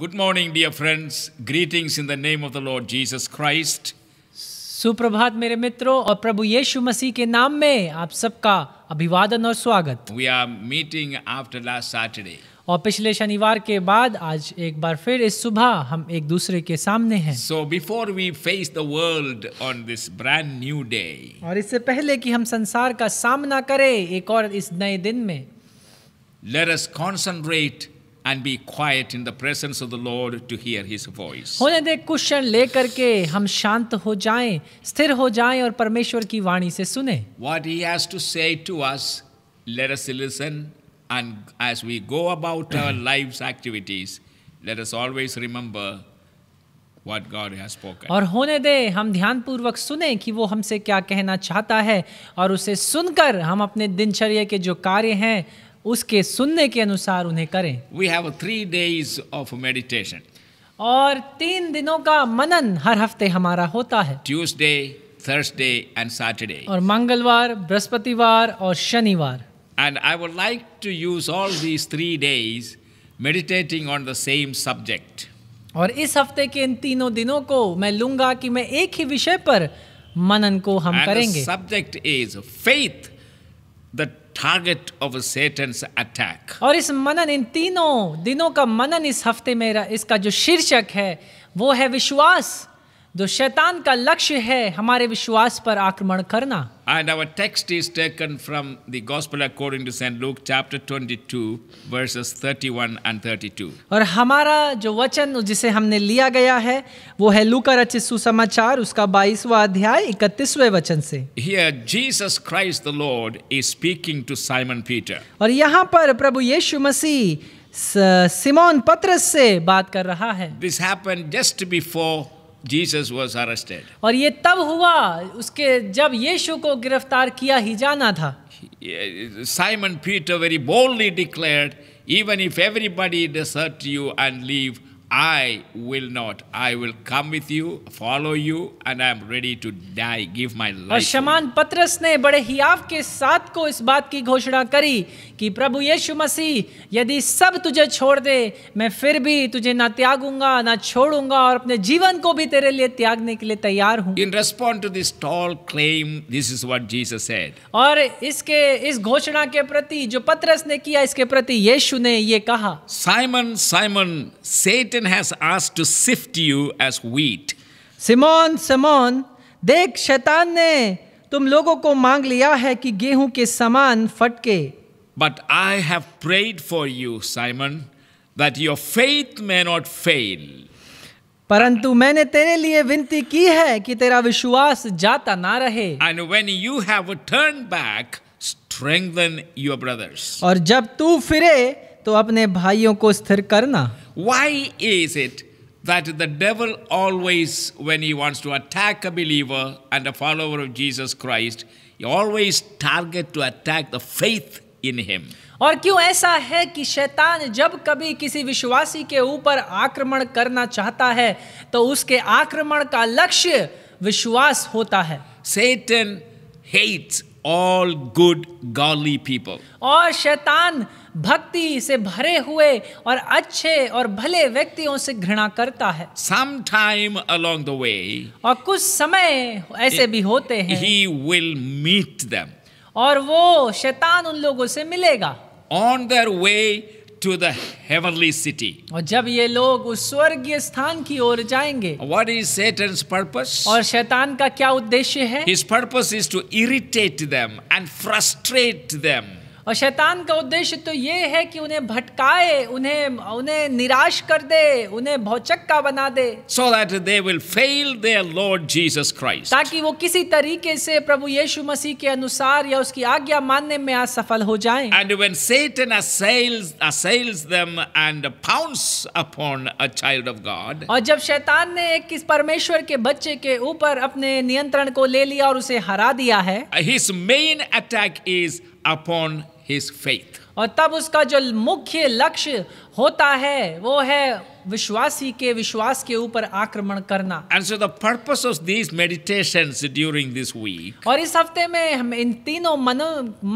Good morning, dear friends. Greetings in the name of the Lord Jesus Christ. सुप्रभात मेरे मित्रों और प्रभु यीशु मसीह के नाम में आप सबका अभिवादन और स्वागत We are meeting after last Saturday. और पिछले शनिवार के बाद आज एक बार फिर इस सुबह हम एक दूसरे के सामने हैं। So before we face the world on this brand new day और इससे पहले कि हम संसार का सामना करें एक और इस नए दिन में let us concentrate and be quiet in the presence of the Lord to hear his voice. होने दे कुशन लेकर के हम शांत हो जाएं, स्थिर हो जाएं और परमेश्वर की वाणी से सुने. What he has to say to us, let us listen and as we go about our lives activities, let us always remember what God has spoken. और होने दे हम ध्यान पूर्वक सुने कि वो हमसे क्या कहना चाहता है और उसे सुनकर हम अपने दिनचर्या के जो कार्य हैं उसके सुनने के अनुसार उन्हें करें we have three days of meditation और तीन दिनों का मनन हर हफ्ते हमारा होता है ट्यूसडे थर्सडे एंड सैटरडे और मंगलवार बृहस्पतिवार और शनिवार and I would like to use all these three days meditating on the same subject और इस हफ्ते के इन तीनों दिनों को मैं लूंगा कि मैं एक ही विषय पर मनन को हम And करेंगे subject is faith the target of Satan's attack और इस मनन इन तीनों दिनों का मनन इस हफ्ते में इसका जो शीर्षक है वो है विश्वास जो शैतान का लक्ष्य है हमारे विश्वास पर आक्रमण करना And our text is taken from the Gospel according to St. Luke chapter 22 verses 31 and 32. और हमारा जो वचन जिसे हमने लिया गया है वो है लूका रचित सुसमाचार उसका 22वां अध्याय 31वें वचन से. Here Jesus Christ the Lord is speaking to Simon Peter. और यहाँ पर प्रभु यीशु मसीह सिमोन पत्रस से बात कर रहा है. This happened just before Jesus was arrested. और ये तब हुआ उसके जब यीशु को गिरफ्तार किया ही जाना था Simon Peter very boldly declared, even if everybody desert you and leave I will not. I will come with you, follow you, and I am ready to die, give my life. और शमान पत्रस ने बड़े हियाव के साथ को इस बात की घोषणा करी कि प्रभु यीशु मसीह यदि सब तुझे छोड़ दे मैं फिर भी तुझे ना त्यागूंगा ना छोड़ूंगा और अपने जीवन को भी तेरे लिए त्यागने के लिए तैयार हूँ In response to this tall claim, this is what Jesus said. और इसके इस घोषणा के प्रति जो पत्रस ने किया इसके प्रति यीशु ने ये कहा Simon, Simon, Satan Satan has asked to sift you as wheat. Simon, Simon, देख शैतान ने तुम लोगों को मांग लिया है कि गेहूं के समान फटके but I have prayed for you Simon that your faith may not fail परंतु मैंने तेरे लिए विनती की है कि तेरा विश्वास जाता ना रहे and when you have turn back strengthen your brothers और जब तू फिरे तो अपने भाइयों को स्थिर करना Why is it that the devil always, when he wants to attack a believer and a follower of Jesus Christ, he always target to attack the faith in him. और क्यों ऐसा है कि शैतान जब कभी किसी विश्वासी के ऊपर आक्रमण करना चाहता है तो उसके आक्रमण का लक्ष्य विश्वास होता है Satan hates all good godly people. और शैतान भक्ति से भरे हुए और अच्छे और भले व्यक्तियों से घृणा करता है Sometime along the way, और कुछ समय ऐसे भी होते हैं he will meet them. और वो शैतान उन लोगों से मिलेगा On their way to the heavenly city. और जब ये लोग उस स्वर्गीय स्थान की ओर जाएंगे What is Satan's purpose? और शैतान का क्या उद्देश्य है? His purpose is to irritate them and frustrate them. और शैतान का उद्देश्य तो ये है कि उन्हें भटकाए उन्हें उन्हें निराश कर दे उन्हें भौचक्का बना दे so that they will fail their Lord Jesus Christ ताकि वो किसी तरीके से प्रभु यीशु मसीह के अनुसार या उसकी आज्ञा मानने में असफल हो जाएं and when Satan assails assails them and pounce upon a child of God और जब शैतान ने एक किस परमेश्वर के बच्चे के ऊपर अपने नियंत्रण को ले लिया और उसे हरा दिया है his main attack is upon his faith. और तब उसका जो मुख्य लक्ष्य होता है वो है विश्वासी के विश्वास के ऊपर आक्रमण करना and so the purpose of these meditations during this week और इस हफ्ते में हम इन तीनों मन,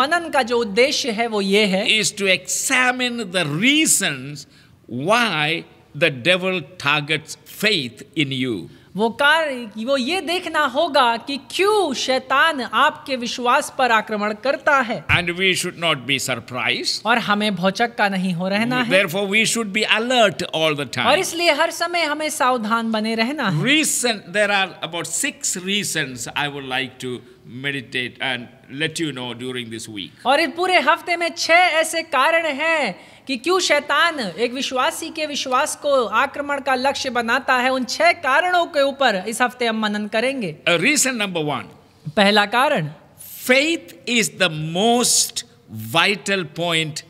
मनन का जो उद्देश्य है वो ये है is to examine the reasons why the devil targets faith in you वो कार वो ये देखना होगा कि क्यों शैतान आपके विश्वास पर आक्रमण करता है and we should not be surprise और हमें भौचक का नहीं हो रहना है we should be alert all the time और इसलिए हर समय हमें सावधान बने रहना है recent there are about six reasons I would like to meditate and let you know during this week और इस पूरे हफ्ते में छह ऐसे कारण हैं कि क्यों शैतान एक विश्वासी के विश्वास को आक्रमण का लक्ष्य बनाता है उन छह कारणों के ऊपर इस हफ्ते हम मनन करेंगे रीजन नंबर वन पहला कारण faith is the most vital point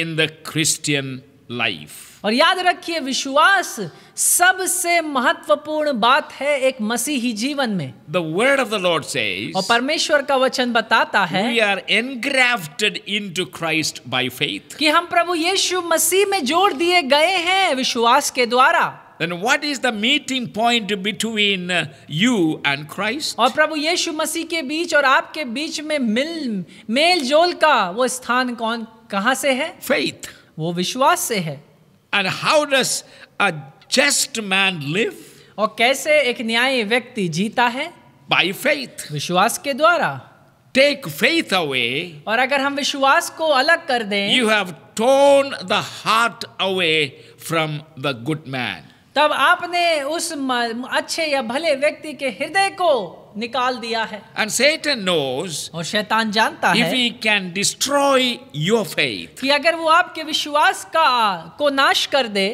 in the Christian life और याद रखिए विश्वास सबसे महत्वपूर्ण बात है एक मसीही जीवन में the word of the Lord से और परमेश्वर का वचन बताता है we are engrafted into Christ by faith कि हम प्रभु यीशु मसीह में जोड़ दिए गए हैं विश्वास के द्वारा then what is the meeting point between uh, you and Christ? और प्रभु यीशु मसीह के बीच और आपके बीच में मिल मेल जोल का वो स्थान कौन कहाँ से है? Faith. वो विश्वास से है. And how does a just man live? और कैसे एक न्यायी व्यक्ति जीता है By faith. विश्वास के द्वारा Take faith away. और अगर हम विश्वास को अलग कर दें You have torn the heart away from the good man. तब आपने उस अच्छे या भले व्यक्ति के हृदय को निकाल दिया है एंड सेटन नोज और शैतान जानता है if he can destroy your faith कि अगर वो आपके विश्वास का को नाश कर दे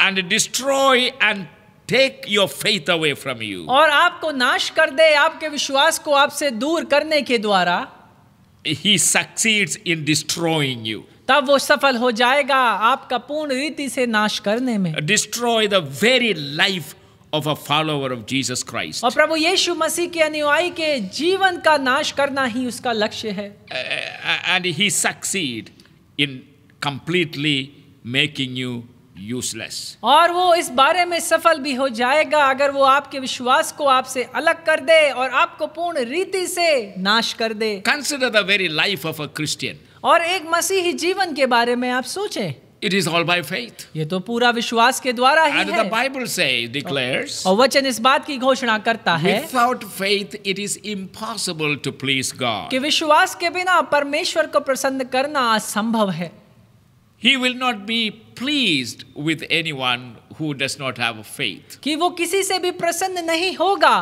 and destroy and take your faith away from you और आपको नाश कर दे आपके विश्वास को आपसे दूर करने के द्वारा ही सक्सीड्स इन डिस्ट्रॉइंग यू तब वो सफल हो जाएगा आपका पूर्ण रीति से नाश करने में destroy the very life of a follower of Jesus Christ. और प्रभु यीशु मसीह के अनुयायी के जीवन का नाश करना ही उसका लक्ष्य है. Uh, and he succeed in completely making you useless. और वो इस बारे में सफल भी हो जाएगा अगर वो आपके विश्वास को आपसे अलग कर दे और आपको पूर्ण रीति से नाश कर दे. Consider the very life of a Christian. और एक मसीही जीवन के बारे में आप सोचें. It is all by faith. ये तो पूरा विश्वास के द्वारा ही And है. the Bible says declares. और वचन इस बात की घोषणा करता है. Without faith it is impossible to please God. कि विश्वास के बिना परमेश्वर को प्रसन्न करना असंभव है. He will not be pleased with anyone who does not have faith. कि वो किसी से भी प्रसन्न नहीं होगा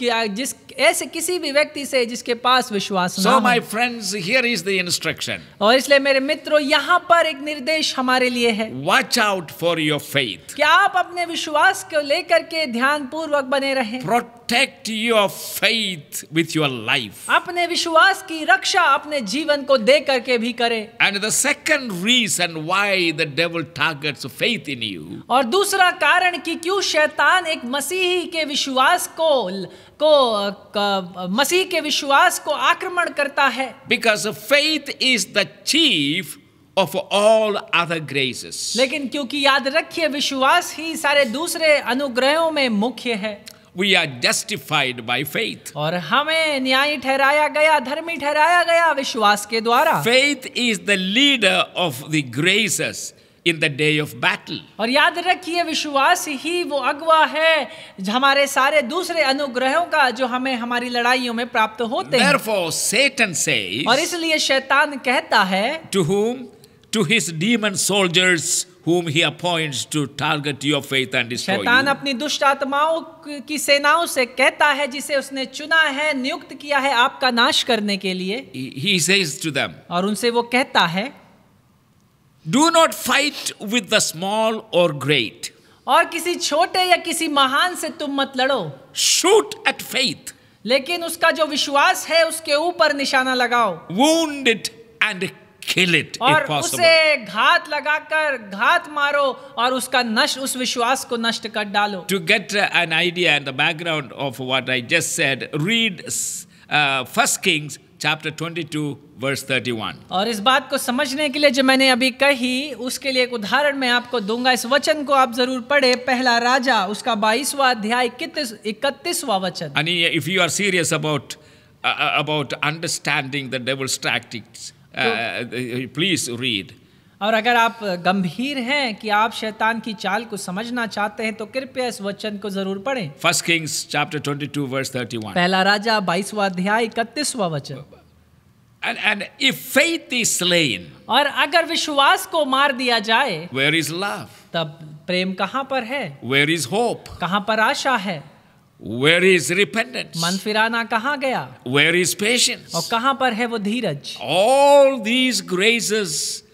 जिस ऐसे किसी भी व्यक्ति से जिसके पास विश्वास ना so, my friends, here is the instruction. और इसलिए मेरे मित्रों यहाँ पर एक निर्देश हमारे लिए है watch out for your faith क्या आप अपने विश्वास को लेकर के ध्यान पूर्वक बने रहे protect your faith with your life अपने विश्वास की रक्षा अपने जीवन को दे करके भी करें and the second reason why the devil targets faith in you और दूसरा कारण कि क्यों शैतान एक मसीही के विश्वास को को मसीह के विश्वास को आक्रमण करता है because faith is the chief of all other graces लेकिन क्योंकि याद रखिए विश्वास ही सारे दूसरे अनुग्रहों में मुख्य है we are justified by faith और हमें न्यायी ठहराया गया धर्मी ठहराया गया विश्वास के द्वारा faith is the leader of the graces in the day of battle और याद रखिए विश्वास ही वो अगवा है हमारे सारे दूसरे अनुग्रहों का जो हमें हमारी लड़ाइयों में प्राप्त होते हैं therefore satan says और इसलिए शैतान कहता है to whom to his demon soldiers whom he appoints to target your faith and destroy शैतान you. अपनी दुष्ट आत्माओं की सेनाओं से कहता है जिसे उसने चुना है नियुक्त किया है आपका नाश करने के लिए he says to them, और उनसे वो कहता है do not fight with the small और ग्रेट और किसी छोटे या किसी महान से तुम मत लड़ो शूट एट फेथ लेकिन उसका जो विश्वास है उसके ऊपर निशाना लगाओ वूंड एंड kill it और if possible. उसे घात लगाकर घात मारो और उसका नष्ट उस विश्वास को नष्ट कर डालो To get an idea and the background of what I just said, read uh, First Kings chapter 22 verse 31 और इस बात को समझने के लिए जो मैंने अभी कही उसके लिए एक उदाहरण मैं आपको दूंगा इस वचन को आप जरूर पढ़े पहला राजा उसका 22वां अध्याय 31वां वचन and if you are serious about uh, about understanding the devil's tactics please uh, read uh, uh, और अगर आप गंभीर हैं कि आप शैतान की चाल को समझना चाहते हैं तो कृपया इस वचन को जरूर पढ़ें फर्स्ट किंग्स चैप्टर 22 वर्स 31 पहला राजा 22वां अध्याय 31वां वचन And, and if faith is slain, और अगर विश्वास को मार दिया जाए where is love? तब प्रेम कहाँ पर है where is hope? कहाँ पर आशा है Where is repentance? मन फिराना कहाँ गया Where is patience? और कहाँ पर है वो धीरज All these graces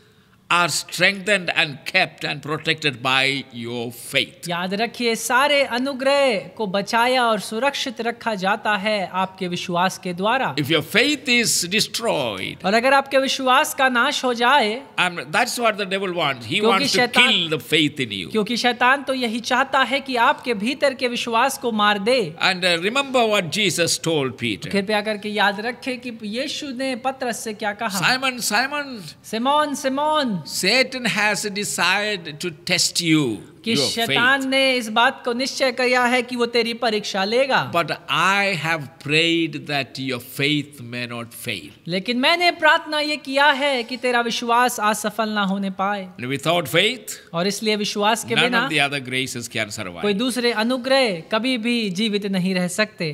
are strengthened and kept and protected by your faith. yaad rakhiye sare anugrah ko bachaya aur surakshit rakha jata hai aapke vishwas ke dwara If your faith is destroyed, aur agar aapke vishwas ka nash ho jaye and that's what the devil wants. He wants to kill the faith in you. kyunki shaitan to yahi chahta hai ki aapke bhitar ke vishwas ko maar de And remember what Jesus told Peter. kripya karke yaad रखें ki yeshu ne पत्रस se kya kaha Simon, Simon. Simon, Simon. Satan has decided to test you. कि शैतान ने इस बात को निश्चय किया है कि वो तेरी परीक्षा लेगा but I have prayed that your faith may not fail लेकिन मैंने प्रार्थना ये किया है कि तेरा विश्वास असफल ना होने पाए विदाउट फेथ और इसलिए विश्वास के बिना the other graces कोई दूसरे अनुग्रह कभी भी जीवित नहीं रह सकते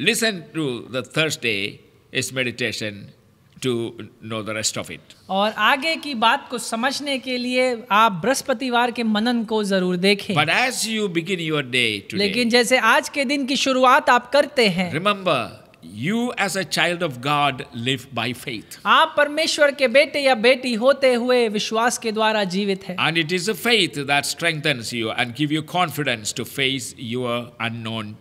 लिसन टू द थर्सडे इस meditation to know the rest of it और आगे की बात को समझने के लिए आप बृहस्पतिवार के मनन को जरूर देखें but as you begin your day लेकिन जैसे आज के दिन की शुरुआत आप करते हैं remember you as a child of God live by faith आप परमेश्वर के बेटे या बेटी होते हुए विश्वास के द्वारा जीवित है and it is a faith that strengthen you and give you confidence to face your unknown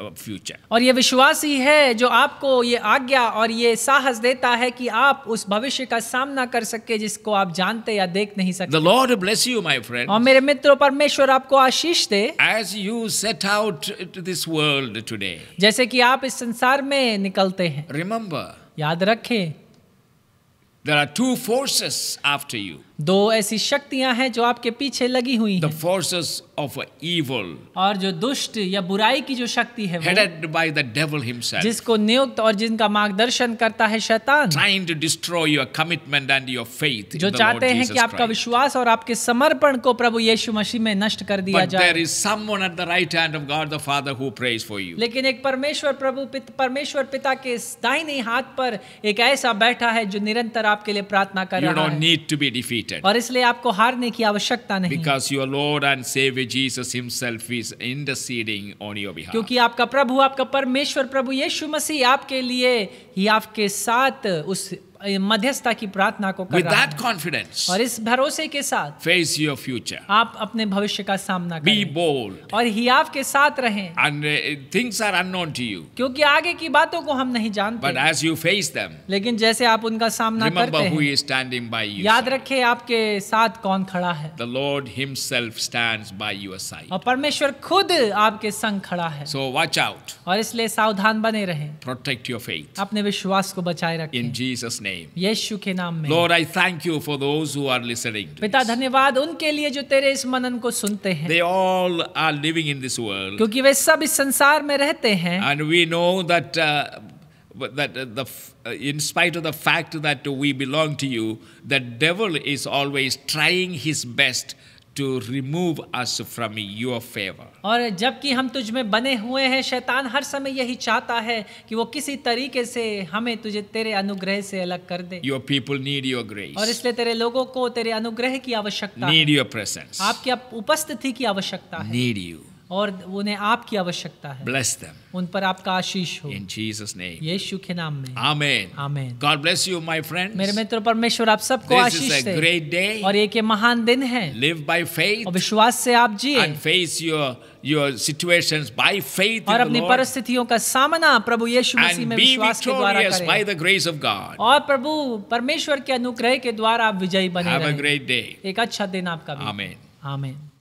future और ये विश्वास ही है जो आपको ये आज्ञा और ये साहस देता है कि आप उस भविष्य का सामना कर सके जिसको आप जानते या देख नहीं सकते Lord bless you my friend और मेरे मित्रों परमेश्वर आपको आशीष दे as you set out this world today जैसे कि आप इस संसार में निकलते हैं रिमेम्बर याद रखें there are two forces after you दो ऐसी शक्तियां हैं जो आपके पीछे लगी हुई हैं। फोर्सेस ऑफ इवल और जो दुष्ट या बुराई की जो शक्ति है headed by the devil जिसको नियुक्त और जिनका मार्गदर्शन करता है शैतान trying to destroy your commitment and your faith जो चाहते हैं कि आपका विश्वास और आपके समर्पण को प्रभु यीशु मसीह में नष्ट कर दिया जाए there is someone at the right hand of God the Father who prays for you लेकिन एक परमेश्वर प्रभु परमेश्वर पिता के दाहिने हाथ पर एक ऐसा बैठा है जो निरंतर आपके लिए प्रार्थना कर रहा है defeated. और इसलिए आपको हारने की आवश्यकता नहीं Because your Lord and Savior Jesus himself is interceding on your behalf. क्योंकि आपका प्रभु आपका परमेश्वर प्रभु यीशु मसीह आपके लिए ही आपके साथ उस मध्यस्थता की प्रार्थना को कर रहा है confidence, और इस भरोसे के साथ फेस योर फ्यूचर आप अपने भविष्य का सामना करें। बी बोल्ड और हियाव के साथ रहें things are unknown to you क्योंकि आगे की बातों को हम नहीं जानते but as you face them लेकिन जैसे आप उनका सामना करते हैं स्टैंडिंग is standing याद रखे आपके साथ कौन खड़ा है the lord himself stand by your side और परमेश्वर खुद आपके संग खड़ा है सो वॉच आउट और इसलिए सावधान बने रहें प्रोटेक्ट your फेथ अपने विश्वास को बचाए रखें इन jesus name name. के नाम में Lord, I thank you for those who are listening. To पिता धन्यवाद उनके लिए जो तेरे इस मनन को सुनते हैं They all are living in this world, क्योंकि वे सब इस संसार में रहते हैं and we know that. Uh, but that uh, the, uh, in spite of the fact that we belong to you, the devil is always trying his best to remove us from your favor. और जबकि हम तुझ में बने हुए हैं शैतान हर समय यही चाहता है कि वो किसी तरीके से हमें तुझे तेरे अनुग्रह से अलग कर दे your people need your grace. और इसलिए तेरे लोगों को तेरे अनुग्रह की आवश्यकता नीड योर your आपकी उपस्थिति की आवश्यकता है need you. और उन्हें आपकी आवश्यकता है ब्लेस देम उन पर आपका आशीष हो इन जीसस नेम यीशु के नाम में आमेन आमेन God bless you my friends मेरे मित्रों परमेश्वर आप सबको आशीष दे this is a great day और एक महान दिन है लिव बाय फेथ और विश्वास से आप जिए and face your your situations by faith और अपनी परिस्थितियों का सामना प्रभु यीशु मसीह में विश्वास के द्वारा करें by the grace of God और प्रभु परमेश्वर के अनुग्रह के द्वारा आप विजयी बने रहें have a great day एक अच्छा दिन आपका भी आमेन आमेन